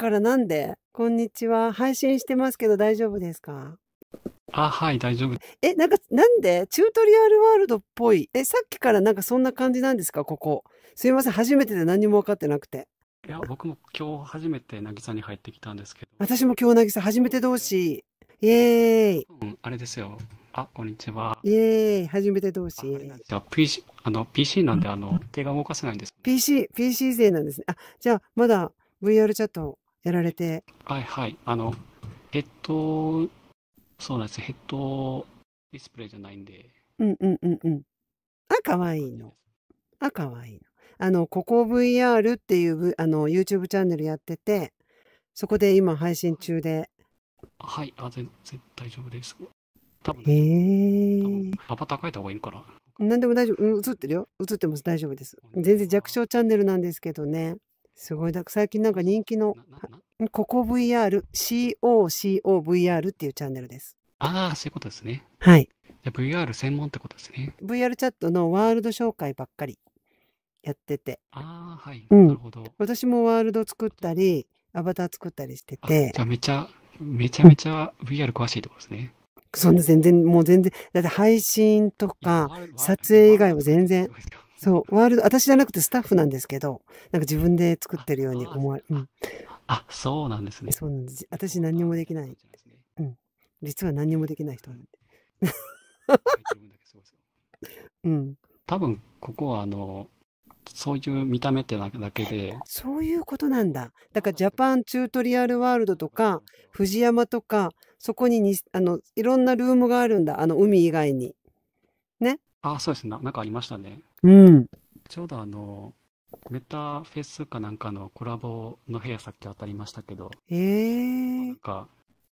からなんでこんにちは。配信してますけど大丈夫ですかあ、はい、大丈夫。え、なんか、なんでチュートリアルワールドっぽい。え、さっきからなんかそんな感じなんですかここ。すいません、初めてで何も分かってなくて。いや、僕も今日初めて渚に入ってきたんですけど。私も今日渚初めて同士。イエーイ。うん、あれですよ。あ、こんにちは。イエーイ、初めて同士。じゃあ PC、あの、PC なんで、あの、手が動かせないんです。PC、PC 勢なんですね。あ、じゃあ、まだ VR チャットやられて。はいはい。あの、ヘッド、そうなんです。ヘッドディスプレイじゃないんで。うんうんうんうん。あ、かわいいの。あ、かわいいの。あの、ここ VR っていう、あの、YouTube チャンネルやってて、そこで今配信中で。はい、あ、全然大丈夫です。多分、ね、へえ。パパ高た方がいいから。何でも大丈夫。映ってるよ。映ってます。大丈夫です。全然弱小チャンネルなんですけどね。すごいだ最近なんか人気のここ VR COCOVR っていうチャンネルですああそういうことですねはいじゃ VR 専門ってことですね VR チャットのワールド紹介ばっかりやっててああはい、うん、なるほど私もワールド作ったりアバター作ったりしててじゃあめちゃめちゃめちゃ VR 詳しいところですね、そんな全然もう全然だって配信とか撮影以外は全然そう、ワールド、私じゃなくてスタッフなんですけど、なんか自分で作ってるように思われ、うん。あ、そうなんですね。そうなんです。私何にもできない。うん。実は何にもできない人なんで。うん。多分、ここはあの、そういう見た目ってだけで。そういうことなんだ。だからジャパンチュートリアルワールドとか、藤山とか、そこににあのいろんなルームがあるんだ。あの海以外に。あ、そうですね。な、んかありましたね。うん。ちょうどあの、メタフェスかなんかのコラボの部屋さっき当たりましたけど、えなえんか、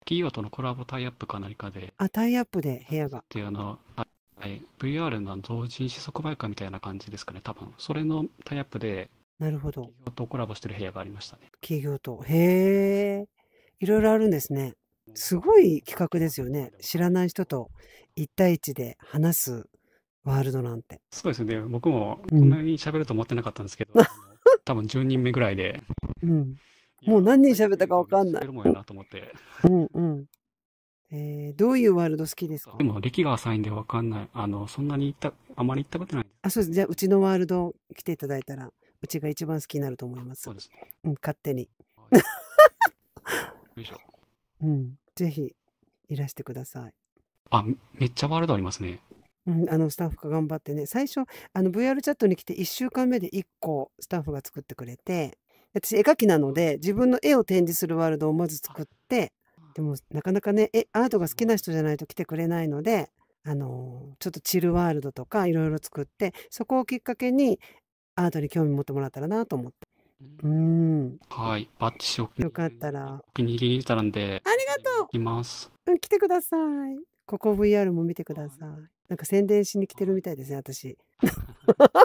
企業とのコラボタイアップか何かで、あ、タイアップで部屋が。っていうあの、はい、VR の同人誌即売会みたいな感じですかね、多分。それのタイアップで、なるほど。企業とコラボしてる部屋がありましたね。企業と。へえ。いろいろあるんですね。すごい企画ですよね。知らない人と一対一で話すワールドなんて。そうですね。僕もこんなに喋ると思ってなかったんですけど、うん、多分10人目ぐらいで。うん。もう何人喋ったかわかんない。喋るもんやなと思って。うんうん。えー、どういうワールド好きですかでも、歴が浅いんでわかんない。あの、そんなに行った、あまり行ったことない。あ、そうです。じゃあ、うちのワールド来ていただいたら、うちが一番好きになると思います。そうですね。うん、勝手に。よいしょ。うん。ぜひ、いらしてください。あ、めっちゃワールドありますね。うん、あのスタッフが頑張ってね最初あの VR チャットに来て1週間目で1個スタッフが作ってくれて私絵描きなので自分の絵を展示するワールドをまず作ってでもなかなかねえアートが好きな人じゃないと来てくれないのであのちょっとチルワールドとかいろいろ作ってそこをきっかけにアートに興味持ってもらったらなと思って。うん。はい。バッチしよよかったら。お気に入りにたらんで。ありがとう。います。うん、来てください。ここ VR も見てください。なんか宣伝しに来てるみたいですね、私。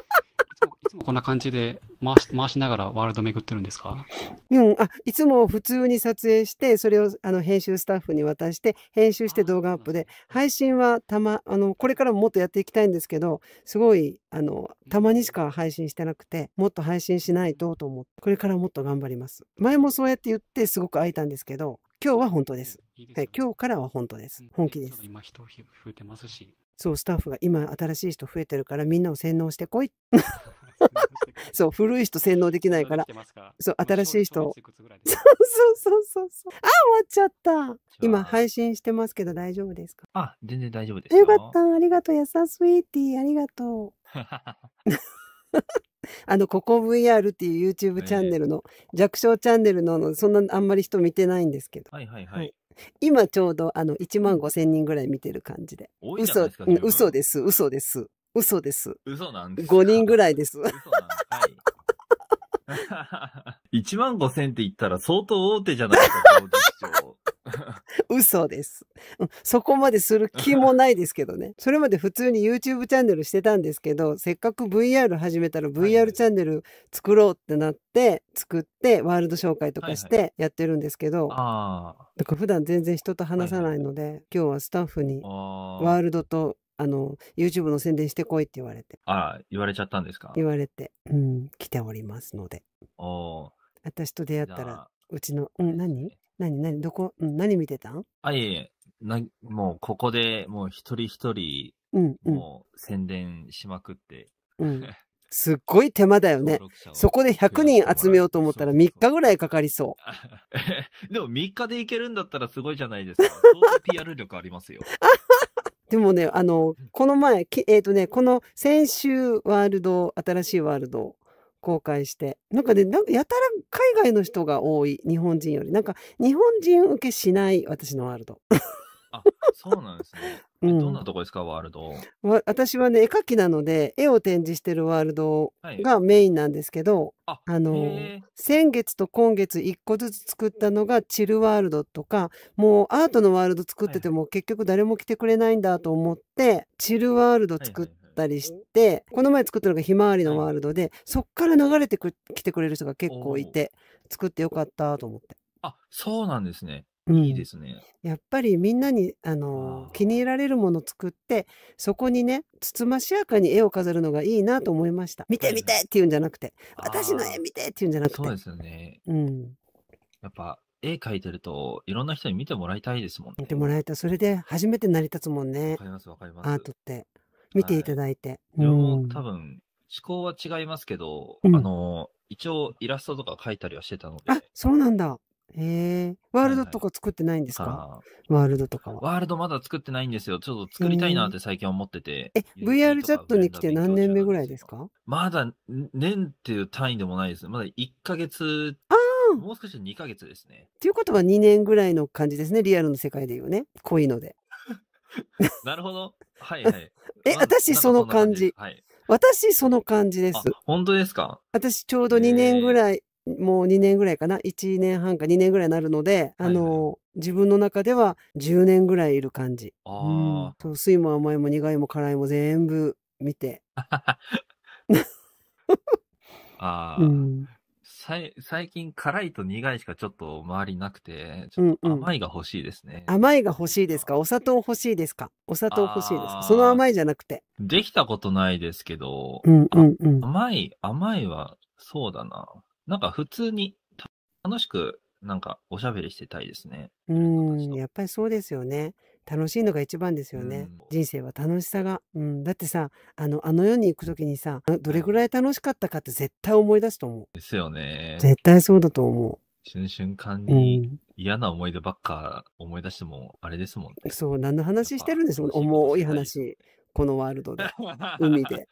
こんな感じで回し回しながらワールド巡ってるんですか、うん、あいつも普通に撮影してそれをあの編集スタッフに渡して編集して動画アップで配信はた、ま、あのこれからももっとやっていきたいんですけどすごいあのたまにしか配信してなくてもっと配信しないとと思ってこれからもっと頑張ります。前もそうやって言ってすごく空いたんですけど今日は本当です。いいですね、はい、今日からは本当です。本気です。今人増えてますしそうスタッフが今新しい人増えてるからみんなを洗脳してこい そう古い人洗脳できないからそう新しい人 そうそうそうそうあ終わっちゃった今配信してますけど大丈夫ですかあ全然大丈夫ですよかったありがとうやさスイーティーありがとう あの、ここ VR っていう YouTube チャンネルの、弱小チャンネルの、そんなあんまり人見てないんですけど。はいはいはい。はい、今ちょうどあの1万5千人ぐらい見てる感じで。多いじゃないですか。嘘嘘です、嘘です。嘘です。嘘なんです ?5 人ぐらいです。嘘なんはい。1 万5千って言ったら相当大手じゃないですか、嘘です。そこまでする気もないですけどね。それまで普通に YouTube チャンネルしてたんですけど、せっかく VR 始めたら VR チャンネル作ろうってなって、作ってワールド紹介とかしてやってるんですけど、だから普段全然人と話さないので、はいはい、今日はスタッフにワールドとあの YouTube の宣伝してこいって言われて。あ言われちゃったんですか言われて、うん、来ておりますので。お私と出会ったら、うちの、うん、何何何どこ、うん、何見てたんあ、いえいえ、な、もうここでもう一人一人、もう宣伝しまくって。うん、すっごい手間だよね。そこで100人集めようと思ったら3日ぐらいかかりそう。でも3日でいけるんだったらすごいじゃないですか。相当 PR 力ありますよ。でもね、あの、この前、えっ、ー、とね、この先週ワールド、新しいワールド公開して、なんかね、なんかやたら海外の人が多い、日本人より。なんか日本人受けしない私のワールド。あ、そうなんですね。どんなとこですか、ワールド。わ私はね、絵描きなので、絵を展示してるワールドがメインなんですけど、あ、あの、先月と今月一個ずつ作ったのがチルワールドとか、もうアートのワールド作ってても結局誰も来てくれないんだと思って、チルワールド作ったりして、この前作ったのがひまわりのワールドで、そっから流れてく、来てくれる人が結構いて、作ってよかったと思って。あ、そうなんですね。いいですね。やっぱりみんなにあの気に入られるものを作ってそこにねつつましやかに絵を飾るのがいいなと思いました。見て見てって言うんじゃなくて、私の絵見てっていうんじゃなくて。そうですよね。うん。やっぱ絵描いてるといろんな人に見てもらいたいですもんね。見てもらえたそれで初めて成り立つもんね。わかりますわかります。アートって見ていただいて。はい、うん、多分思考は違いますけど、うん、あの一応イラストとか描いたりはしてたので。あそうなんだ。ええ。ワールドとか作ってないんですか、ワールドとかは。ワールドまだ作ってないんですよ。ちょっと作りたいなって最近思ってて。え、VR チャットに来て何年目ぐらいですかまだ年っていう単位でもないですまだ1ヶ月。ああもう少しで2ヶ月ですね。ということは2年ぐらいの感じですね。リアルの世界でいうね。濃いので。なるほど。はいはい。え、私その感じ。はい。私その感じです。本当ですか私ちょうど2年ぐらい、もう2年ぐらいかな1年半か2年ぐらいになるので、あの、自分の中では10年ぐらいいる感じ。あうん、水も甘いも苦いも辛いも全部見て。ああ、最近辛いと苦いしかちょっと周りなくて、ちょっと甘いが欲しいですね、うんうん。甘いが欲しいですかお砂糖欲しいですかお砂糖欲しいですかその甘いじゃなくて。できたことないですけど、うんうんうん、甘い、甘いはそうだな。なんか普通に楽しくなんかおしゃべりしてたいですね。うん、やっぱりそうですよね。楽しいのが一番ですよね。うん人生は楽しさが。うん、だってさ、あの、あの世に行くときにさ、どれぐらい楽しかったかって絶対思い出すと思う。ですよね絶対そうだと思う。瞬瞬間に嫌な思い出ばっか思い出してもあれですもんね。そう、何の話してるんですもん。重い話。このワールドで。海で。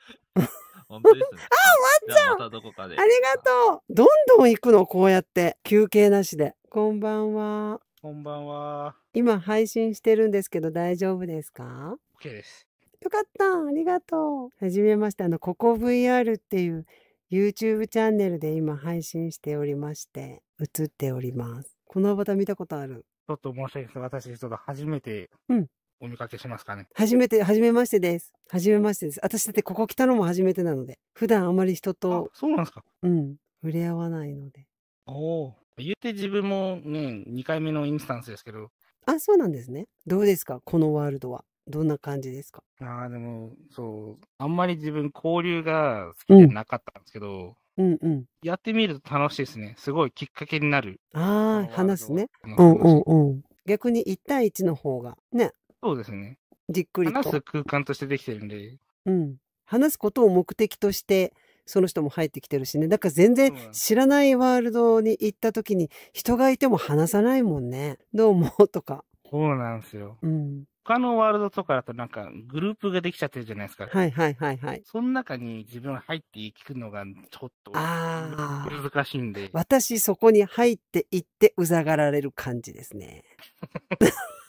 本当ですね。あ、ワンちゃんまたどこかで。ありがとう。どんどん行くの、こうやって。休憩なしで。こんばんは。こんばんは。今配信してるんですけど、大丈夫ですか ?OK です。よかった。ありがとう。はじめまして。あの、ここ VR っていう YouTube チャンネルで今配信しておりまして、映っております。このアバター見たことあるちょっと申し訳ない私、ちょっと初めて、うん、お見かけしますかね。初めて、初めましてです。初めましてです。私だってここ来たのも初めてなので、普段あまり人と、そうなんですか。うん、触れ合わないので。おお、言って自分もね、二回目のインスタンスですけど。あ、そうなんですね。どうですか、このワールドは。どんな感じですかああ、でも、そう、あんまり自分交流が好きでなかったんですけど、うん、うんうんやってみると楽しいですね。すごいきっかけになる。ああ、話すね。うんうんうん。逆に1対1の方がねそうですね。じっくりと。話す空間としてできてるんで。うん。話すことを目的として、その人も入ってきてるしね。だから全然知らないワールドに行った時に人がいても話さないもんね。どうもとか。そうなんですよ。うん。他のワールドとかだとなんかグループができちゃってるじゃないですか。はいはいはいはい。その中に自分入っていくのがちょっと難しいんで。私そこに入っていってうざがられる感じですね。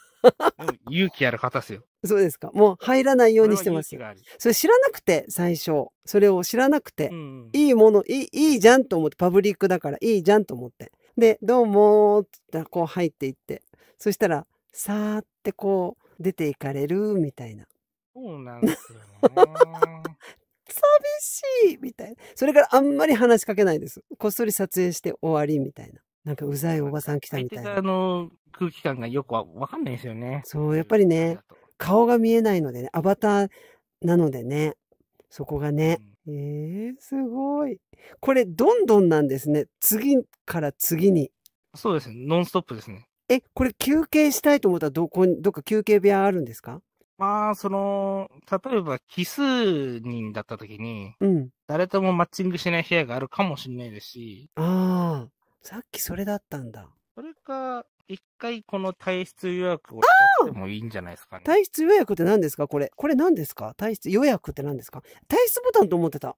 勇気ある方ですよ。そうですか。もう入らないようにしてます。それ知らなくて、最初。それを知らなくて、うん、いいものいい、いいじゃんと思って、パブリックだからいいじゃんと思って。で、どうもーってこう入っていって、そしたら、さーってこう出ていかれるみたいな。そうなんですよね。寂しいみたいな。それからあんまり話しかけないです。こっそり撮影して終わりみたいな。なんかうざいおばさん来たみたいな。の空気感がよくわかんないですよね。そう、やっぱりね、顔が見えないので、ね、アバターなのでね、そこがね。うん、えー、すごい。これ、どんどんなんですね。次から次に。そうですね。ノンストップですね。え、これ休憩したいと思ったらどこに、どっか休憩部屋あるんですかまあ、その、例えば奇数人だった時に、うん、誰ともマッチングしない部屋があるかもしれないですし、あさっきそれだったんだ。それか、一回この体質予約をしてもいいんじゃないですかね。体質予約って何ですかこれ。これ何ですか体質予約って何ですか体質ボタンと思ってた。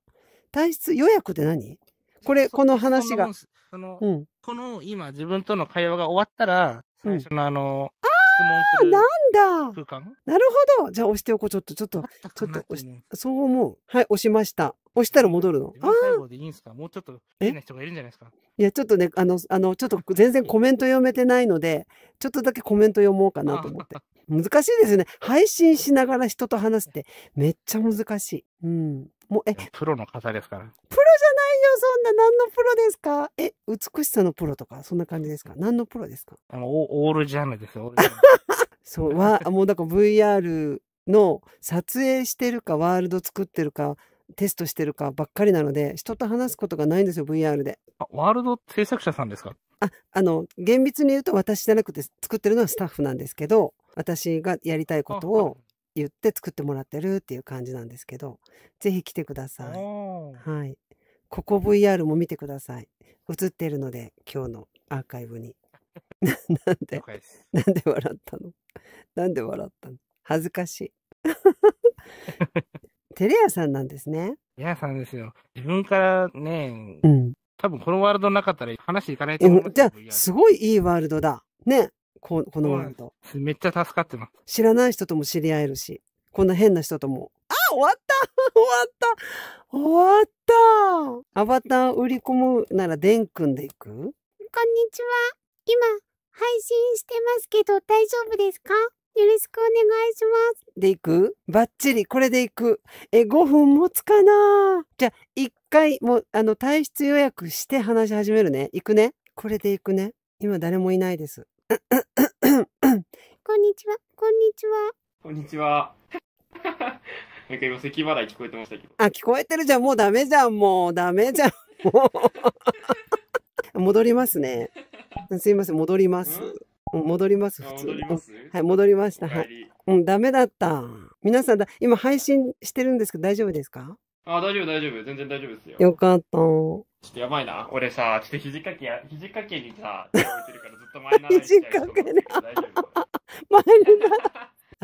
体質予約って何これ、この話が。この、うん、この今自分との会話が終わったら、最初のあの、質問なんだなるほどじゃあ押しておこう。ちょっと、ちょっと、ちょっとそう思う。はい、押しました。押したら戻るの。あでいいんですかもうちょっと変な人がいるんじゃないですかいや、ちょっとね、あの、あの、ちょっと全然コメント読めてないので、ちょっとだけコメント読もうかなと思って。難しいですね。配信しながら人と話すって、めっちゃ難しい。うん。もう、え。プロの方ですから。プそんな何のプロですかえ、美しさのプロとか、そんな感じですか何のプロですかあのオールジャンルですよ、そう、はもうだから VR の撮影してるか、ワールド作ってるか、テストしてるかばっかりなので、人と話すことがないんですよ、VR で。あ、ワールド制作者さんですかあ、あの、厳密に言うと私じゃなくて、作ってるのはスタッフなんですけど、私がやりたいことを言って作ってもらってるっていう感じなんですけど、ぜひ来てください。はい。ここ VR も見てください。映ってるので、今日のアーカイブに。なんで、なんで笑ったのなんで笑ったの恥ずかしい。テレアさんなんですね。テレアさんですよ。自分からね、うん、多分このワールドなかったら話いかないと思う。じゃあ、すごいいいワールドだ。ね。ここのワールド、めっちゃ助かってます。知らない人とも知り合えるし、こんな変な人とも終わった 終わった終わったアバター売り込むならデン君でいくこんにちは。今、配信してますけど大丈夫ですかよろしくお願いします。でいくバッチリ、これでいく。え、5分持つかなじゃあ、一回、もう、あの、退出予約して話し始めるね。行くね。これで行くね。今、誰もいないです。こんにちは。こんにちは。こんにちは。なんか今、咳払い聞こえてましたけど。あ、聞こえてるじゃん。もうダメじゃん。もうダメじゃん。戻りますね。すいません。戻ります。戻ります。普通。はい、戻りました。はい。うん、ダメだった。皆さんだ、今配信してるんですけど、大丈夫ですかあ、大丈夫、大丈夫。全然大丈夫ですよ。よかった。ちょっとやばいな。俺さ、ちょっと肘掛けや、肘掛けにさ、手を置にならな肘掛けね。前に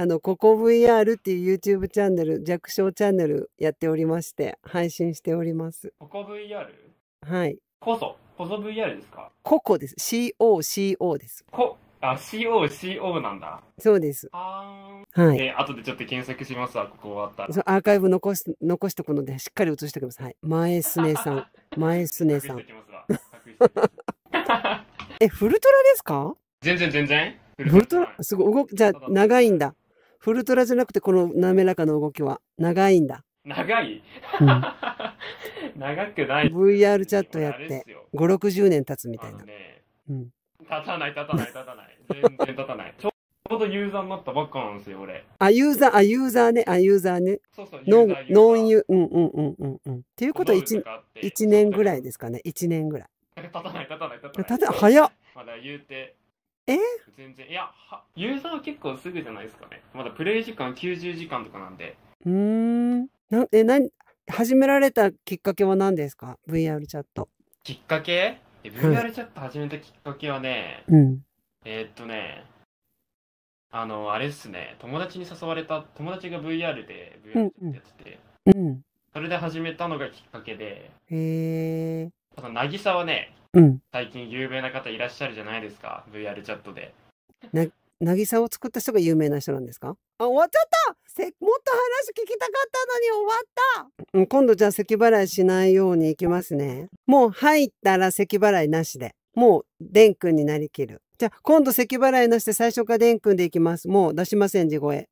あの、ここ VR っていう YouTube チャンネル、弱小チャンネルやっておりまして、配信しております。ここ VR? はい。こそ、こそ VR ですかここです。COCO です。こ、あ、COCO なんだ。そうです。はい。えー、後でちょっと検索しますわ、ここ終わったら。そう、アーカイブ残し、残しとくので、しっかり映しておきます。はい。前すねさん。前すねさん。え、フルトラですか全然全然。フルトラ、すごい、動く、じゃ長いんだ。フルトラじゃなくてこの滑らかな動きは長いんだ。長い、うん、長くない、VR チャットやって5、60年経つみたいな。ね、うん、立たない立たない立たない。全然立たない。ちょうどユーザーになったばっかなんですよ、俺。あ、ユーザー、あ、ユーザーね、あ、ユーザーね。そうそう、ノーノンユ、うんうんうんうんうん。っていうことは 1, 1年ぐらいですかね、1年ぐらい。立たない立たない立たない。立た早っまだ言うてえ全然いやはユーザーは結構すぐじゃないですかねまだプレイ時間90時間とかなんでうんなえな始められたきっかけは何ですか VR チャットきっかけ VR チャット始めたきっかけはね、うん、えーっとねあのあれっすね友達に誘われた友達が VR で VR チャットやってて、うんそれで始めたのがきっかけでへえただ渚はねうん、最近有名な方いらっしゃるじゃないですか VR チャットで。な渚を作った人が有名な人なんですかあ終わっちゃったせもっと話聞きたかったのに終わった、うん、今度じゃあ咳払いしないようにいきますねもう入ったら咳払いなしでもうデン君になりきるじゃあ今度咳払いなしで最初からデン君でいきますもう出しません地声